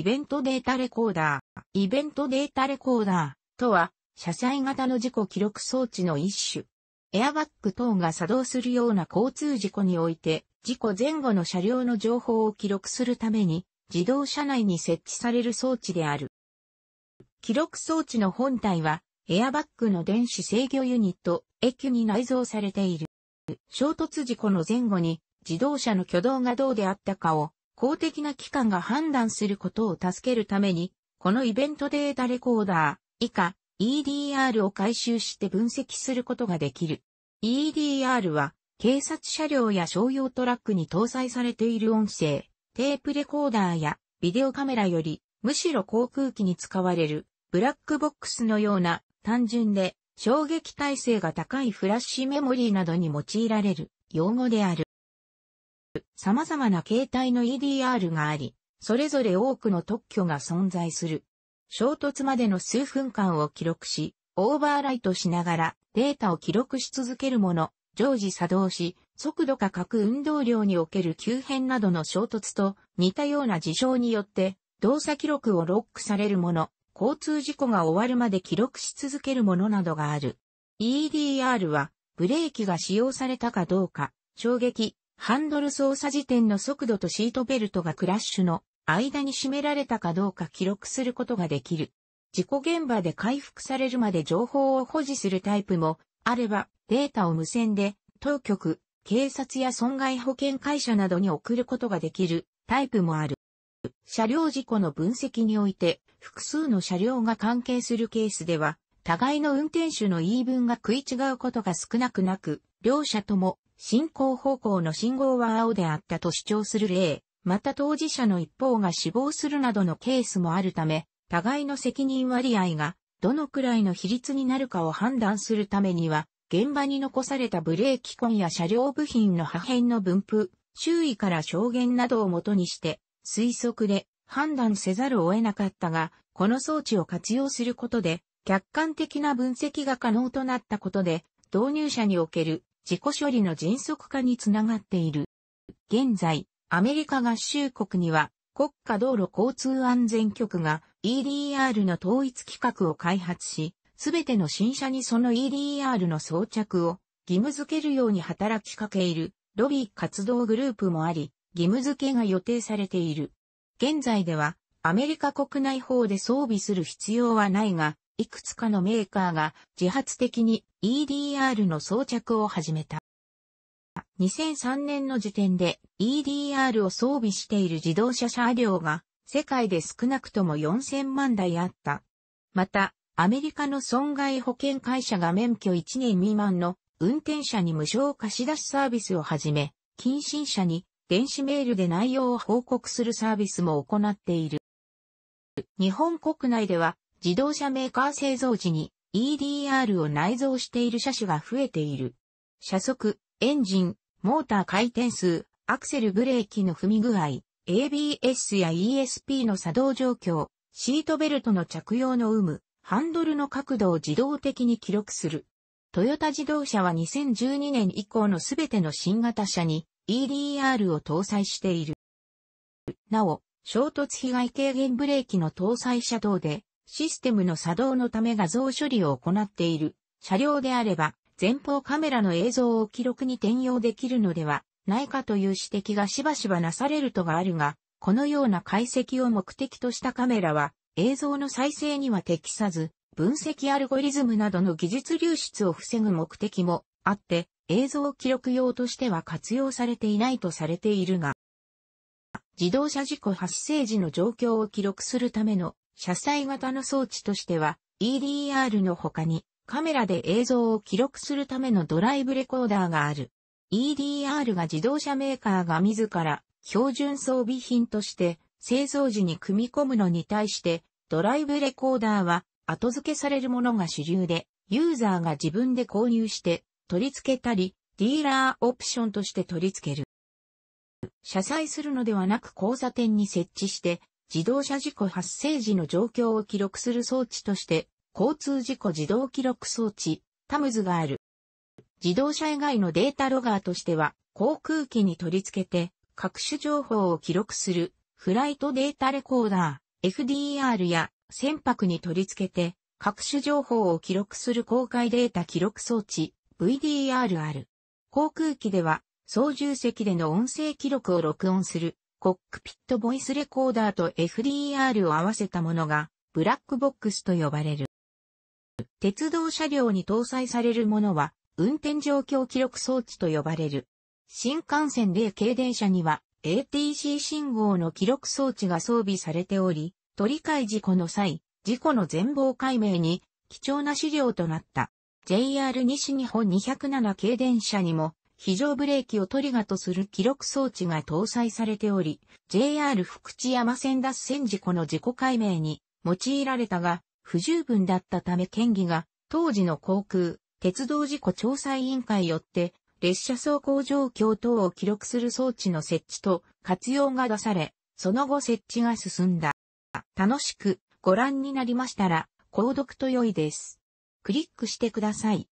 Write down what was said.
イベントデータレコーダー。イベントデータレコーダーとは、車載型の事故記録装置の一種。エアバッグ等が作動するような交通事故において、事故前後の車両の情報を記録するために、自動車内に設置される装置である。記録装置の本体は、エアバッグの電子制御ユニット、液に内蔵されている。衝突事故の前後に自動車の挙動がどうであったかを公的な機関が判断することを助けるために、このイベントデータレコーダー、以下、EDR を回収して分析することができる。EDR は、警察車両や商用トラックに搭載されている音声、テープレコーダーやビデオカメラより、むしろ航空機に使われる、ブラックボックスのような、単純で、衝撃耐性が高いフラッシュメモリーなどに用いられる用語である。様々な形態の EDR があり、それぞれ多くの特許が存在する。衝突までの数分間を記録し、オーバーライトしながらデータを記録し続けるもの、常時作動し、速度か各運動量における急変などの衝突と似たような事象によって動作記録をロックされるもの、交通事故が終わるまで記録し続けるものなどがある。EDR はブレーキが使用されたかどうか、衝撃、ハンドル操作時点の速度とシートベルトがクラッシュの間に締められたかどうか記録することができる。事故現場で回復されるまで情報を保持するタイプもあれば、データを無線で当局、警察や損害保険会社などに送ることができるタイプもある。車両事故の分析において、複数の車両が関係するケースでは、互いの運転手の言い分が食い違うことが少なくなく、両者とも進行方向の信号は青であったと主張する例、また当事者の一方が死亡するなどのケースもあるため、互いの責任割合がどのくらいの比率になるかを判断するためには、現場に残されたブレーキ痕や車両部品の破片の分布、周囲から証言などをもとにして、推測で判断せざるを得なかったが、この装置を活用することで、客観的な分析が可能となったことで、導入者における自己処理の迅速化につながっている。現在、アメリカ合衆国には国家道路交通安全局が EDR の統一規格を開発し、すべての新車にその EDR の装着を義務付けるように働きかけいるロビー活動グループもあり、義務付けが予定されている。現在ではアメリカ国内法で装備する必要はないが、いくつかのメーカーが自発的に EDR の装着を始めた。2003年の時点で EDR を装備している自動車車両が世界で少なくとも4000万台あった。また、アメリカの損害保険会社が免許1年未満の運転者に無償貸し出しサービスをはじめ、近親者に電子メールで内容を報告するサービスも行っている。日本国内では自動車メーカー製造時に EDR を内蔵している車種が増えている。車速、エンジン、モーター回転数、アクセルブレーキの踏み具合、ABS や ESP の作動状況、シートベルトの着用の有無、ハンドルの角度を自動的に記録する。トヨタ自動車は2012年以降のすべての新型車に EDR を搭載している。なお、衝突被害軽減ブレーキの搭載車等でシステムの作動のため画像処理を行っている車両であれば、前方カメラの映像を記録に転用できるのではないかという指摘がしばしばなされるとがあるが、このような解析を目的としたカメラは映像の再生には適さず、分析アルゴリズムなどの技術流出を防ぐ目的もあって、映像記録用としては活用されていないとされているが、自動車事故発生時の状況を記録するための車載型の装置としては EDR の他にカメラで映像を記録するためのドライブレコーダーがある。EDR が自動車メーカーが自ら標準装備品として製造時に組み込むのに対してドライブレコーダーは後付けされるものが主流でユーザーが自分で購入して取り付けたりディーラーオプションとして取り付ける。車載するのではなく交差点に設置して自動車事故発生時の状況を記録する装置として、交通事故自動記録装置、タムズがある。自動車以外のデータロガーとしては、航空機に取り付けて、各種情報を記録する、フライトデータレコーダー、FDR や、船舶に取り付けて、各種情報を記録する公開データ記録装置、VDR ある。航空機では、操縦席での音声記録を録音する、コックピットボイスレコーダーと FDR を合わせたものが、ブラックボックスと呼ばれる。鉄道車両に搭載されるものは、運転状況記録装置と呼ばれる。新幹線で軽電車には、ATC 信号の記録装置が装備されており、取り替え事故の際、事故の全貌解明に貴重な資料となった。JR 西日本207軽電車にも非常ブレーキをトリガとする記録装置が搭載されており、JR 福知山線脱線事故の事故解明に用いられたが、不十分だったため県議が、当時の航空、鉄道事故調査委員会よって、列車走行状況等を記録する装置の設置と活用が出され、その後設置が進んだ。楽しくご覧になりましたら、購読と良いです。クリックしてください。